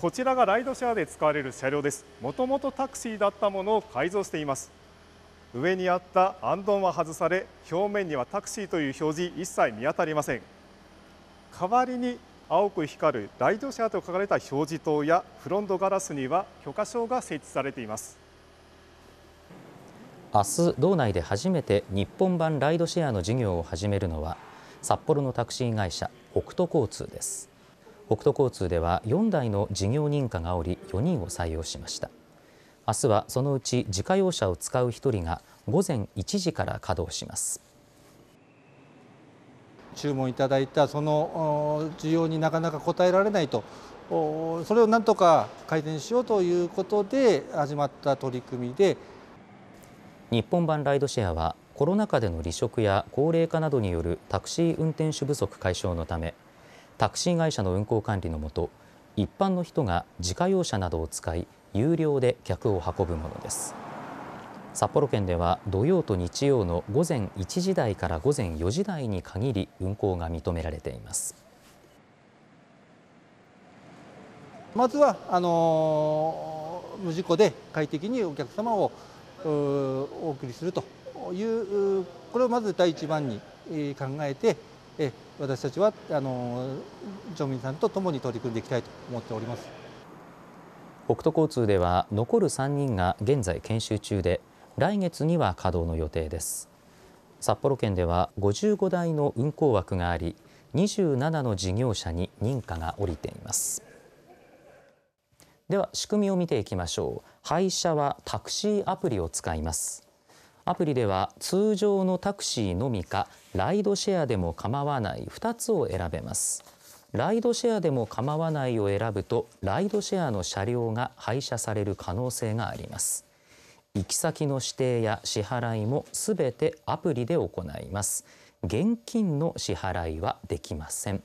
こちらがライドシェアで使われる車両ですもともとタクシーだったものを改造しています上にあったアンドンは外され表面にはタクシーという表示一切見当たりません代わりに青く光るライドシェアと書かれた表示灯やフロントガラスには許可証が設置されています明日道内で初めて日本版ライドシェアの事業を始めるのは札幌のタクシー会社北斗交通です北斗交通では4台の事業認可がおり、4人を採用しました。明日はそのうち自家用車を使う1人が午前1時から稼働します。注文いただいたその需要になかなか応えられないとそれをなんとか改善しようということで始まった取り組みで日本版ライドシェアはコロナ禍での離職や高齢化などによるタクシー運転手不足解消のためタクシー会社の運行管理のもと一般の人が自家用車などを使い有料で客を運ぶものです札幌圏では土曜と日曜の午前1時台から午前4時台に限り運行が認められていますまずはあのー、無事故で快適にお客様をお送りするというこれをまず第一番に考えてえ私たちはあの町民さんとともに取り組んでいきたいと思っております北都交通では残る3人が現在研修中で来月には稼働の予定です札幌県では55台の運行枠があり27の事業者に認可が下りていますでは仕組みを見ていきましょう配車はタクシーアプリを使いますアプリでは通常のタクシーのみかライドシェアでも構わない2つを選べますライドシェアでも構わないを選ぶとライドシェアの車両が廃車される可能性があります行き先の指定や支払いもすべてアプリで行います現金の支払いはできません